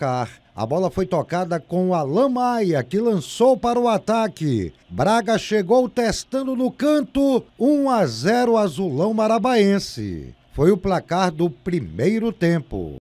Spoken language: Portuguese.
A bola foi tocada com Alain Maia, que lançou para o ataque. Braga chegou testando no canto, 1 a 0 Azulão Marabaense. Foi o placar do primeiro tempo.